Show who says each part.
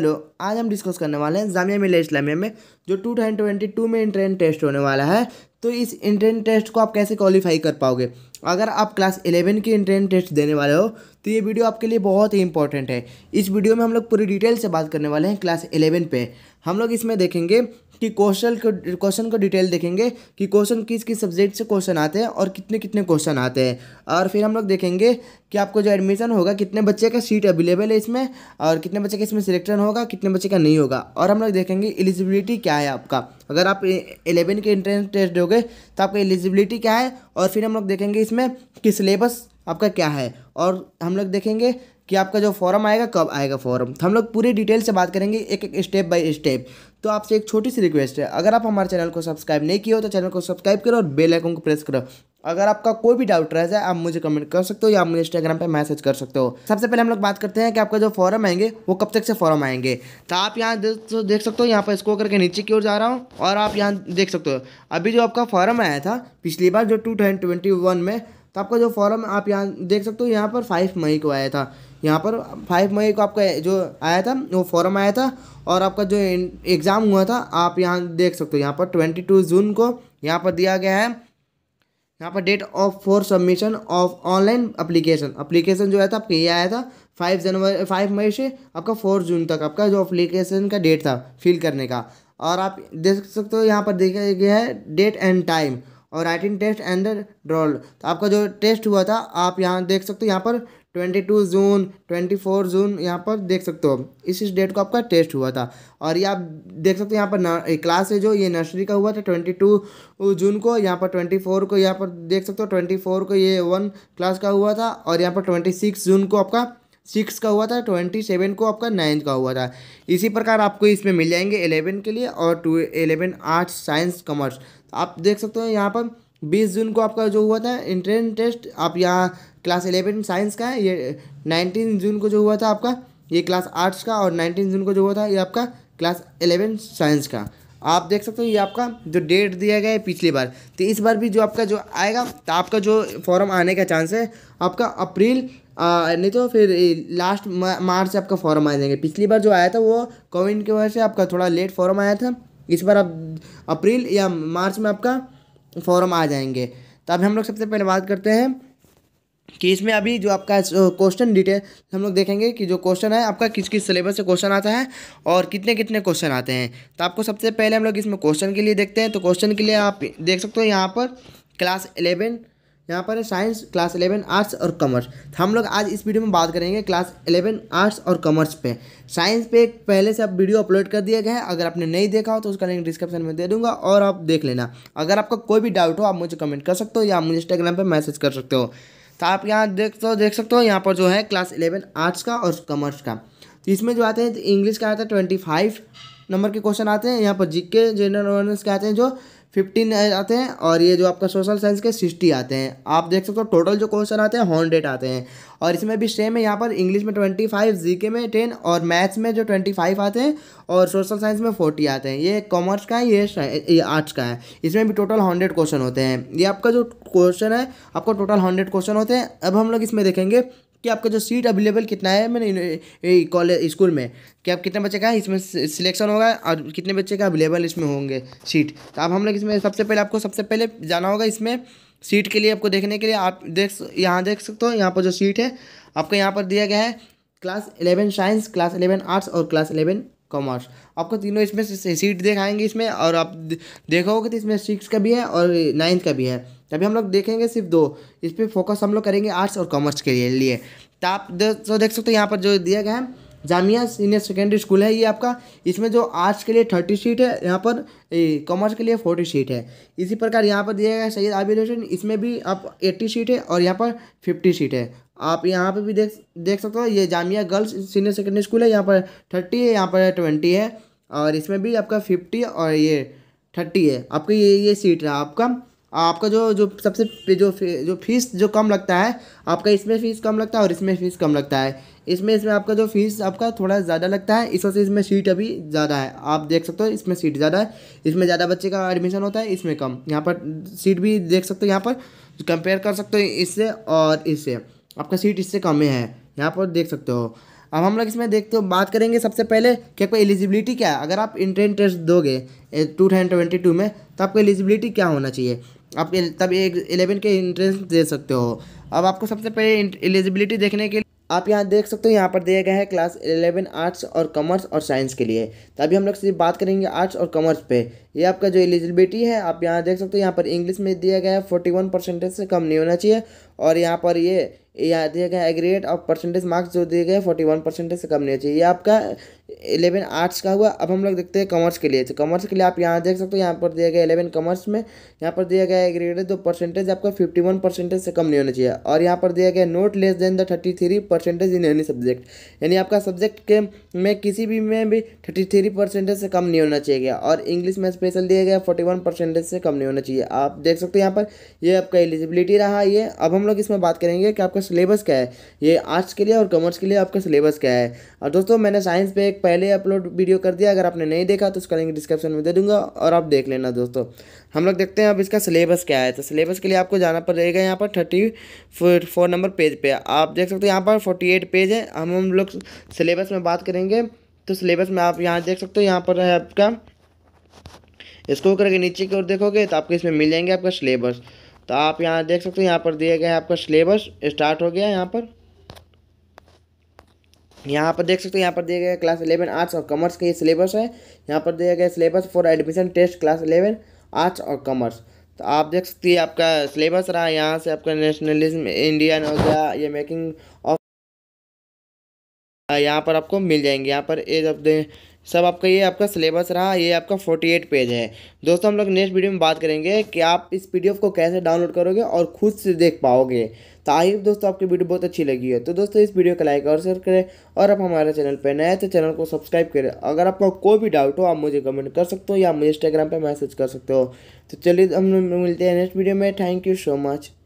Speaker 1: Alors, आज हम discuss करने वाले हैं जामिया मिलिया इस्लामिया में जो टू थाउजेंड ट्वेंटी टू में इंट्रेंस टेस्ट होने वाला है तो इस इंटरेंट टेस्ट को आप कैसे क्वालिफाई कर पाओगे अगर आप क्लास इलेवन की इंट्रेंस टेस्ट देने वाले हो तो ये वीडियो आपके लिए बहुत ही इंपॉर्टेंट है इस वीडियो में हम लोग पूरी डिटेल से बात करने वाले हैं क्लास इलेवन पे हम लोग इसमें देखेंगे कि क्वेश्चन को क्वेश्चन को डिटेल देखेंगे कि क्वेश्चन किस किस सब्जेक्ट से क्वेश्चन आते हैं और कितने कितने क्वेश्चन आते हैं और फिर हम लोग देखेंगे कि आपको जो एडमिशन होगा कितने बच्चे का सीट अवेलेबल है इसमें और कितने बच्चे का इसमें सिलेक्शन होगा कितने कितने बच्चे का नहीं होगा और हम लोग देखेंगे एलिजिबिलिटी क्या है आपका अगर आप एलेवन के इंट्रेंस टेस्ट दोगे तो आपका एलिजिबिलिटी क्या है और फिर हम लोग देखेंगे इसमें कि सिलेबस आपका क्या है और हम लोग देखेंगे कि आपका जो फॉर्म आएगा कब आएगा फॉर्म तो हम लोग पूरी डिटेल से बात करेंगे एक एक स्टेप बाय स्टेप तो आपसे एक छोटी सी रिक्वेस्ट है अगर आप हमारे चैनल को सब्सक्राइब नहीं किया हो तो चैनल को सब्सक्राइब करो और बेल आइकन को प्रेस करो अगर आपका कोई भी डाउट रह जाए आप मुझे कमेंट कर सकते हो या आप मुझे इंस्टाग्राम पे मैसेज कर सकते हो सबसे पहले हम लोग बात करते हैं कि आपका जो फॉर्म आएंगे वो कब तक से फॉर्म आएंगे तो आप यहाँ देख सकते हो यहाँ पर इसको करके नीचे की ओर जा रहा हूँ और आप यहाँ देख सकते हो अभी जो आपका फॉर्म आया था पिछली बार जो टू में तो आपका जो फॉर्म आप यहाँ देख सकते हो यहाँ पर फाइव मई को आया था यहाँ पर फाइव मई को आपका जो आया था वो फॉर्म आया था और आपका जो एग्ज़ाम हुआ था आप यहाँ देख सकते हो यहाँ पर ट्वेंटी टू जून को यहाँ पर दिया गया है यहाँ पर date of for submission of online application application जो है था आपका ये आया था फाइव जनवरी फाइव मई से आपका फोर जून तक आपका जो अप्लीकेशन का डेट था फिल करने का और आप देख सकते हो यहाँ पर देखा गया है डेट एंड टाइम और राइटिंग टेस्ट एंड ड्रॉल तो आपका जो टेस्ट हुआ था आप यहाँ देख सकते हो यहाँ पर twenty two June twenty four June यहाँ पर देख सकते हो इस इस डेट को आपका टेस्ट हुआ था और ये आप देख सकते हो यहाँ पर क्लास है जो ये नर्सरी का हुआ था ट्वेंटी टू जून को यहाँ पर ट्वेंटी फोर को यहाँ पर देख सकते हो ट्वेंटी फोर को ये वन क्लास का हुआ था और यहाँ पर ट्वेंटी सिक्स जून को आपका सिक्स का हुआ था ट्वेंटी सेवन को आपका नाइन्थ का हुआ था इसी प्रकार आपको इसमें मिल जाएंगे एलेवन के लिए और to eleven arts science commerce आप देख सकते हो यहाँ पर बीस जून को आपका जो हुआ था इंट्रेंस टेस्ट आप यहाँ क्लास एलेवन साइंस का है ये नाइनटीन जून को जो हुआ था आपका ये क्लास आर्ट्स का और नाइनटीन जून को जो हुआ था ये आपका क्लास एलेवन साइंस का आप देख सकते हो ये आपका जो डेट दिया गया है पिछली बार तो इस बार भी जो आपका जो आएगा तो आपका जो फॉर्म आने का चांस है आपका अप्रैल नहीं तो फिर लास्ट मार्च से आपका फॉर्म आ जाएंगे पिछली बार जो आया था वो कोविड की वजह से आपका थोड़ा लेट फॉर्म आया था इस बार आप अप्रैल या मार्च में आपका फॉर्म आ जाएंगे तो अभी हम लोग सबसे पहले बात करते हैं कि इसमें अभी जो आपका क्वेश्चन डिटेल हम लोग देखेंगे कि जो क्वेश्चन है आपका किस किस सिलेबस से क्वेश्चन आता है और कितने कितने क्वेश्चन आते हैं तो आपको सबसे पहले हम लोग इसमें क्वेश्चन के लिए देखते हैं तो क्वेश्चन के लिए आप देख सकते हो यहाँ पर क्लास एलेवन यहाँ पर है साइंस क्लास इलेवन आर्ट्स और कॉमर्स तो हम लोग आज इस वीडियो में बात करेंगे क्लास इलेवन आर्ट्स और कॉमर्स पे साइंस पे पहले से अब वीडियो अपलोड कर दिया गया है अगर आपने नहीं देखा हो तो उसका लिंक डिस्क्रिप्शन में दे दूंगा और आप देख लेना अगर आपका कोई भी डाउट हो आप मुझे कमेंट कर सकते हो या मुझे इंस्टाग्राम पर मैसेज कर सकते हो तो आप यहाँ देख तो देख सकते हो यहाँ पर जो है क्लास इलेवन आर्ट्स का और कॉमर्स का तो इसमें जो आते हैं इंग्लिश का आता है ट्वेंटी नंबर के क्वेश्चन आते हैं यहाँ पर जी के जनरल अवेयरनेस के आते हैं जो फिफ्टीन आते हैं और ये जो आपका सोशल साइंस के सिक्सटी आते हैं आप देख सकते हो टोटल जो क्वेश्चन आते हैं हंड्रेड आते हैं और इसमें भी सेम है यहाँ पर इंग्लिश में ट्वेंटी फाइव के में टेन और मैथ्स में जो ट्वेंटी फाइव आते हैं और सोशल साइंस में फोर्टी आते हैं ये कॉमर्स का है ये ये आर्ट्स का है इसमें भी टोटल हंड्रेड क्वेश्चन होते हैं ये आपका जो क्वेश्चन है आपका टोटल हंड्रेड क्वेश्चन होते हैं अब हम लोग इसमें देखेंगे कि आपका जो सीट अवेलेबल कितना है मैंने कॉलेज स्कूल में कि आप कितने बच्चे का इसमें सिलेक्शन होगा और कितने बच्चे का अवेलेबल इसमें होंगे सीट तो आप हम लोग इसमें सबसे पहले आपको सबसे पहले जाना होगा इसमें सीट के लिए आपको देखने के लिए आप देख यहाँ देख सकते हो यहाँ पर जो सीट है आपको यहाँ पर दिया गया है class eleven science class eleven arts और क्लास इलेवन कॉमर्स आपको तीनों इसमें सीट दिखाएंगे इसमें और आप देखोगे तो इसमें सिक्स का भी है और नाइन्थ का भी है अभी हम लोग देखेंगे सिर्फ दो इस पर फोकस हम लोग करेंगे आर्ट्स और कॉमर्स के लिए लिए तो आप तो देख सकते हो यहाँ पर जो दिया गया है जामिया सीनियर सेकेंडरी स्कूल है ये आपका इसमें जो आर्ट्स के लिए थर्टी सीट है यहाँ पर कॉमर्स के लिए फोर्टी सीट है इसी प्रकार यहाँ पर दिया गया सैयद आबिद हुसैन इसमें भी आप एट्टी सीट है और यहाँ पर फिफ्टी सीट है आप यहाँ पर भी देख देख सकते हो ये Jamia girls senior secondary school है यहाँ पर थर्टी है यहाँ पर ट्वेंटी है और इसमें भी आपका फिफ्टी और ये थर्टी है आपकी ये ये सीट रहा आपका आपका जो जो सबसे जो जो फीस जो कम लगता है आपका इसमें फ़ीस कम लगता है और इसमें फ़ीस कम लगता है इसमें इसमें आपका जो फीस आपका थोड़ा ज़्यादा लगता है इस वजह से इसमें सीट अभी ज़्यादा है आप देख सकते हो इसमें सीट ज़्यादा है इसमें ज़्यादा बच्चे का एडमिशन होता है इसमें कम यहाँ पर सीट भी देख सकते हो यहाँ पर कंपेयर कर सकते हो इससे और इससे आपका सीट इससे कम है यहाँ पर देख सकते हो अब हम लोग इसमें देखते हो बात करेंगे सबसे पहले कि आपको एलिजिबिलिटी क्या है अगर आप इंट्रेंट टेस्ट दोगे टू ट्वेंटी टू में तो आपको एलिजिबिलिटी क्या होना चाहिए आप तब एक एलेवन के इंट्रेंस दे सकते हो अब आपको सबसे पहले एलिजिबिलिटी देखने के लिए आप यहाँ देख सकते हो यहाँ पर दिया गया है क्लास एलेवन आर्ट्स और कॉमर्स और साइंस के लिए तो अभी हम लोग सिर्फ बात करेंगे आर्ट्स और कॉमर्स पे ये आपका जो एलिजिबिलिटी है आप यहाँ देख सकते हो यहाँ पर इंग्लिश में दिया गया है फोर्टी वन परसेंटेज से कम नहीं होना चाहिए और यहाँ पर ये यहाँ दिया गया एग्रेड और परसेंटेज मार्क्स जो दिए गए फोर्टी वन परसेंटेज से कम नहीं होना चाहिए ये आपका इलेवन आर्ट्स का हुआ अब हम लोग देखते हैं कॉमर्स के लिए तो कॉमर्स के लिए आप यहाँ देख सकते हो यहाँ पर दिया गया इलेवन कॉमर्स में यहाँ पर दिया गया ग्रेड जो परसेंटेज आपका फिफ्टी वन परसेंटेज से कम नहीं होना चाहिए और यहाँ पर दिया गया not less than the thirty three percentage in any subject यानी आपका सब्जेक्ट के में किसी भी में भी थर्टी थ्री परसेंटेज से कम नहीं होना चाहिए और इंग्लिश में स्पेशल दिया गया फोर्टी वन परसेंटेज से कम नहीं होना चाहिए आप देख सकते हो यहाँ पर ये आपका एलिजिबिलिटी रहा ये अब हम लोग इसमें बात करेंगे कि आपका सिलेबस क्या है ये आर्ट्स के लिए और कॉमर्स के लिए आपका सिलेबस क्या है और दोस्तों मैंने साइंस पे एक पहले अपलोड वीडियो कर दिया अगर आपने नहीं देखा तो उसका लिंक डिस्क्रिप्शन में दे दूंगा और आप देख लेना दोस्तों हम लोग देखते हैं अब इसका सिलेबस क्या है तो सिलेबस के लिए आपको जाना पड़ेगा यहाँ पर थर्टी फोर नंबर पेज पे आप देख सकते हो यहाँ पर फोर्टी एट पेज है हम हम लोग सिलेबस में बात करेंगे तो सिलेबस में आप यहाँ देख सकते हो यहाँ पर है आपका इसको करके नीचे की ओर देखोगे तो आपको इसमें मिल जाएंगे आपका सिलेबस तो आप यहाँ देख सकते हो यहाँ पर दिया गया है आपका सिलेबस स्टार्ट हो गया यहाँ पर यहाँ पर देख सकते हो यहाँ पर दिया गया क्लास इलेवन आर्ट्स और कॉमर्स का ये सिलेबस है यहाँ पर दिया गया syllabus for admission test class eleven arts और कॉमर्स तो आप देख सकते हैं आपका सिलेबस रहा यहाँ से आपका नेशनलिज्म इंडियन हो गया ये मेकिंग ऑफ यहाँ पर आपको मिल जाएंगे यहाँ पर एज ऑफ द सब आपका ये आपका सिलेबस रहा ये आपका फोर्टी एट पेज है दोस्तों हम लोग नेक्स्ट वीडियो में बात करेंगे कि आप इस पी को कैसे डाउनलोड करोगे और खुद से देख पाओगे तो आई दोस्तों आपकी वीडियो बहुत अच्छी लगी है तो दोस्तों इस वीडियो को लाइक और शेयर करें और आप हमारे चैनल पर नए तो चैनल को सब्सक्राइब करें अगर आपका कोई भी डाउट हो आप मुझे कमेंट कर सकते हो या मुझे इंस्टाग्राम पर मैसेज कर सकते हो तो चलिए हम मिलते हैं नेक्स्ट वीडियो में थैंक यू सो मच